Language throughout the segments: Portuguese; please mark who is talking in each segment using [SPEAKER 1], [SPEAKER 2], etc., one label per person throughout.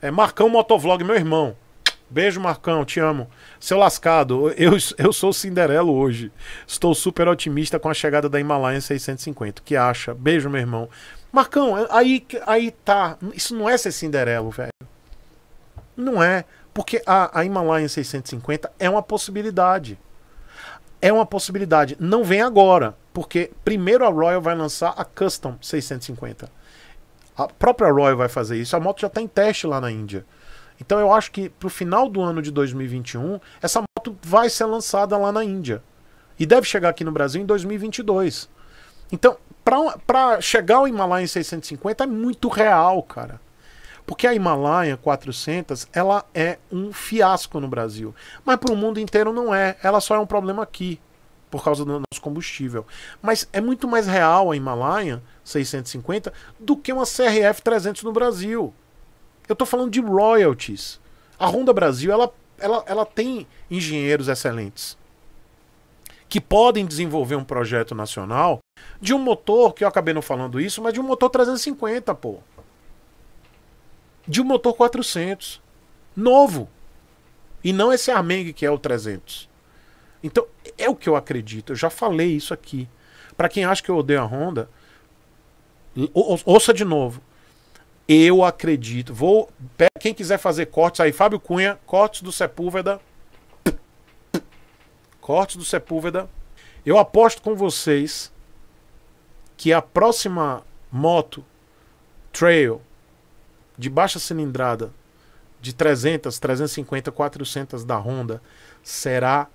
[SPEAKER 1] É, Marcão Motovlog, meu irmão. Beijo, Marcão, te amo. Seu lascado, eu, eu sou Cinderelo hoje. Estou super otimista com a chegada da Himalaia 650. Que acha? Beijo, meu irmão. Marcão, aí, aí tá. Isso não é ser Cinderelo, velho. Não é. Porque a, a Himalaia 650 é uma possibilidade. É uma possibilidade. Não vem agora. Porque primeiro a Royal vai lançar a Custom 650. A própria Royal vai fazer isso. A moto já está em teste lá na Índia. Então eu acho que para o final do ano de 2021, essa moto vai ser lançada lá na Índia. E deve chegar aqui no Brasil em 2022. Então, para chegar ao Himalaia em 650 é muito real, cara. Porque a Himalaia 400, ela é um fiasco no Brasil. Mas para o mundo inteiro não é. Ela só é um problema aqui por causa do nosso combustível. Mas é muito mais real a Himalaia 650 do que uma CRF 300 no Brasil. Eu estou falando de royalties. A Honda Brasil ela, ela, ela tem engenheiros excelentes que podem desenvolver um projeto nacional de um motor, que eu acabei não falando isso, mas de um motor 350, pô. De um motor 400. Novo. E não esse Armengue que é o 300. Então, é o que eu acredito. Eu já falei isso aqui. Para quem acha que eu odeio a Honda, ouça de novo. Eu acredito. Vou. Quem quiser fazer cortes aí, Fábio Cunha, cortes do Sepúlveda. Cortes do Sepúlveda. Eu aposto com vocês que a próxima moto trail de baixa cilindrada de 300, 350, 400 da Honda será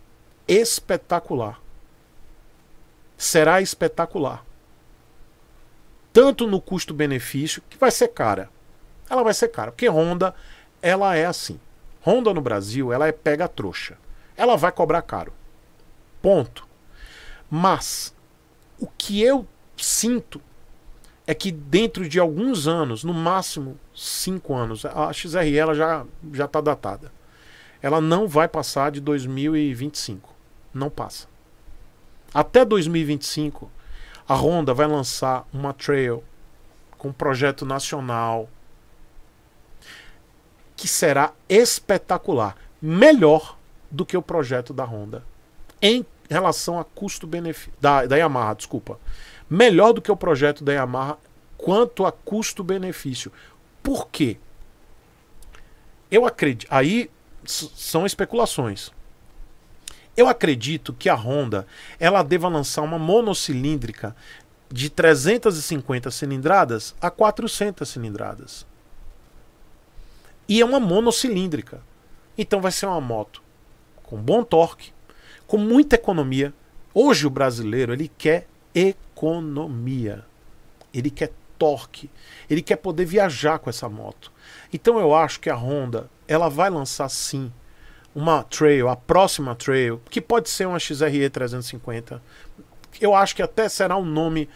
[SPEAKER 1] espetacular. Será espetacular. Tanto no custo-benefício, que vai ser cara. Ela vai ser cara, porque Honda, ela é assim. Honda no Brasil, ela é pega trouxa. Ela vai cobrar caro. Ponto. Mas o que eu sinto é que dentro de alguns anos, no máximo cinco anos, a XRE ela já já está datada. Ela não vai passar de 2025 não passa. Até 2025, a Honda vai lançar uma Trail com um projeto nacional que será espetacular, melhor do que o projeto da Honda em relação a custo-benefício da, da Yamaha, desculpa, melhor do que o projeto da Yamaha quanto a custo-benefício. Por quê? Eu acredito. Aí são especulações. Eu acredito que a Honda ela deva lançar uma monocilíndrica de 350 cilindradas a 400 cilindradas. E é uma monocilíndrica. Então vai ser uma moto com bom torque, com muita economia. Hoje o brasileiro ele quer economia. Ele quer torque. Ele quer poder viajar com essa moto. Então eu acho que a Honda ela vai lançar sim uma trail, a próxima trail, que pode ser uma XRE 350. Eu acho que até será um nome.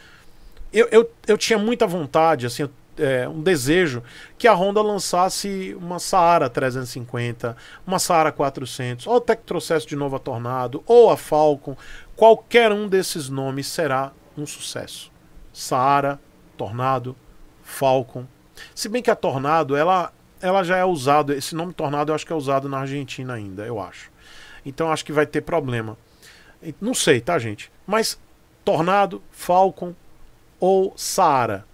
[SPEAKER 1] Eu, eu, eu tinha muita vontade, assim, é, um desejo que a Honda lançasse uma Saara 350, uma Saara 400, ou até que trouxesse de novo a Tornado, ou a Falcon. Qualquer um desses nomes será um sucesso. Saara, Tornado, Falcon. Se bem que a Tornado, ela ela já é usada, esse nome tornado eu acho que é usado na Argentina ainda, eu acho. Então acho que vai ter problema. Não sei, tá, gente? Mas Tornado, Falcon ou Saara.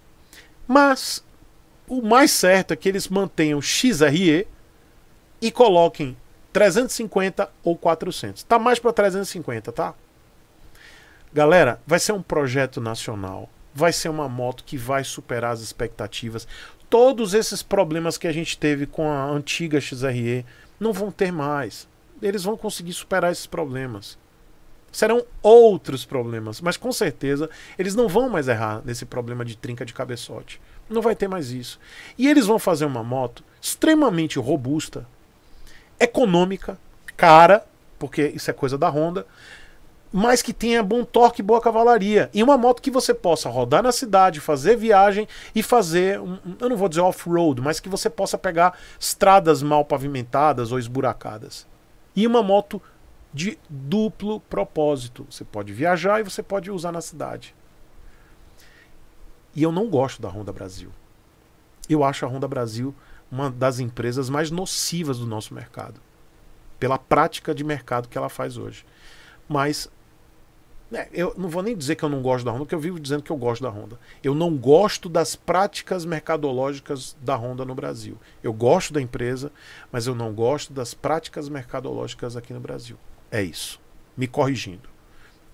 [SPEAKER 1] Mas o mais certo é que eles mantenham XRE e coloquem 350 ou 400. Tá mais para 350, tá? Galera, vai ser um projeto nacional. Vai ser uma moto que vai superar as expectativas todos esses problemas que a gente teve com a antiga XRE não vão ter mais. Eles vão conseguir superar esses problemas. Serão outros problemas, mas com certeza eles não vão mais errar nesse problema de trinca de cabeçote. Não vai ter mais isso. E eles vão fazer uma moto extremamente robusta, econômica, cara, porque isso é coisa da Honda, mas que tenha bom torque e boa cavalaria. E uma moto que você possa rodar na cidade, fazer viagem e fazer, um, eu não vou dizer off-road, mas que você possa pegar estradas mal pavimentadas ou esburacadas. E uma moto de duplo propósito. Você pode viajar e você pode usar na cidade. E eu não gosto da Honda Brasil. Eu acho a Honda Brasil uma das empresas mais nocivas do nosso mercado, pela prática de mercado que ela faz hoje. Mas é, eu não vou nem dizer que eu não gosto da Honda, porque eu vivo dizendo que eu gosto da Honda. Eu não gosto das práticas mercadológicas da Honda no Brasil. Eu gosto da empresa, mas eu não gosto das práticas mercadológicas aqui no Brasil. É isso. Me corrigindo.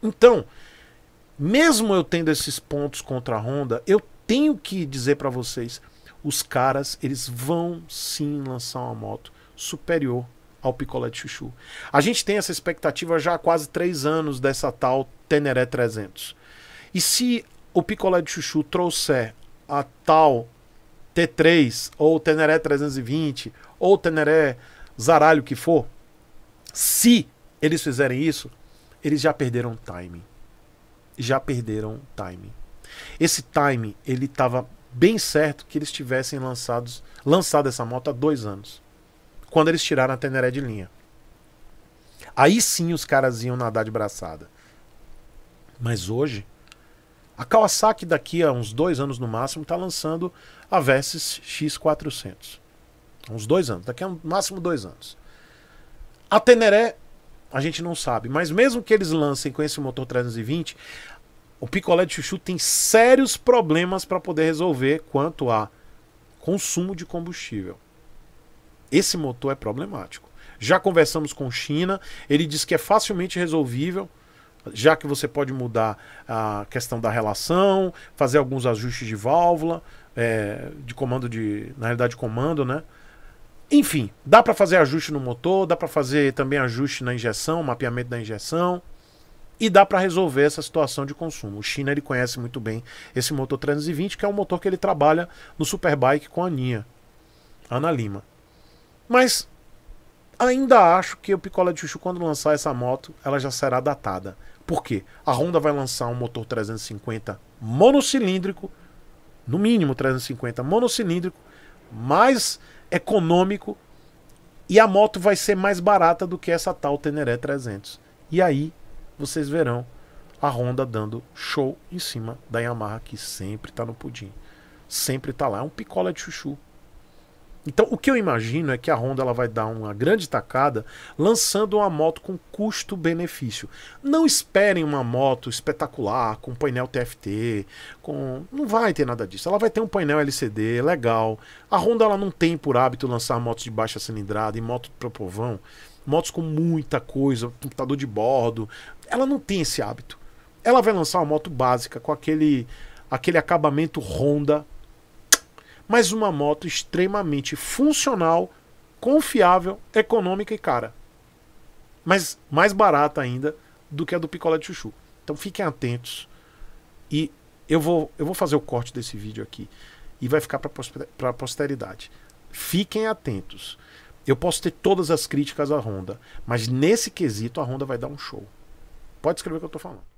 [SPEAKER 1] Então, mesmo eu tendo esses pontos contra a Honda, eu tenho que dizer para vocês, os caras, eles vão sim lançar uma moto superior ao picolé de chuchu. A gente tem essa expectativa já há quase três anos dessa tal Teneré 300. E se o picolé de chuchu trouxer a tal T3 ou Teneré 320 ou Teneré zaralho que for, se eles fizerem isso, eles já perderam time. Já perderam time. Esse time, ele estava bem certo que eles tivessem lançados, lançado essa moto há dois anos. Quando eles tiraram a Teneré de linha. Aí sim os caras iam nadar de braçada. Mas hoje, a Kawasaki daqui a uns dois anos no máximo está lançando a Versys X400. Uns dois anos, daqui a um, máximo dois anos. A Teneré, a gente não sabe, mas mesmo que eles lancem com esse motor 320, o picolé de chuchu tem sérios problemas para poder resolver quanto a consumo de combustível. Esse motor é problemático. Já conversamos com China, ele diz que é facilmente resolvível já que você pode mudar a questão da relação, fazer alguns ajustes de válvula, é, de comando de, na realidade, comando, né? Enfim, dá para fazer ajuste no motor, dá para fazer também ajuste na injeção, mapeamento da injeção e dá para resolver essa situação de consumo. O China ele conhece muito bem esse motor 320, que é um motor que ele trabalha no Superbike com a Nia, Ana Lima. Mas Ainda acho que o Picola de Chuchu, quando lançar essa moto, ela já será datada. Por quê? A Honda vai lançar um motor 350 monocilíndrico, no mínimo 350 monocilíndrico, mais econômico, e a moto vai ser mais barata do que essa tal Teneré 300. E aí vocês verão a Honda dando show em cima da Yamaha, que sempre está no pudim. Sempre está lá. É um picola de chuchu então, o que eu imagino é que a Honda ela vai dar uma grande tacada lançando uma moto com custo-benefício. Não esperem uma moto espetacular, com painel TFT, com não vai ter nada disso. Ela vai ter um painel LCD legal. A Honda ela não tem por hábito lançar motos de baixa cilindrada e moto para povão, motos com muita coisa, computador de bordo. Ela não tem esse hábito. Ela vai lançar uma moto básica com aquele aquele acabamento Honda mas uma moto extremamente funcional, confiável, econômica e cara. Mas mais barata ainda do que a do picolé de chuchu. Então fiquem atentos e eu vou, eu vou fazer o corte desse vídeo aqui e vai ficar para a posteridade. Fiquem atentos. Eu posso ter todas as críticas à Honda, mas nesse quesito a Honda vai dar um show. Pode escrever o que eu estou falando.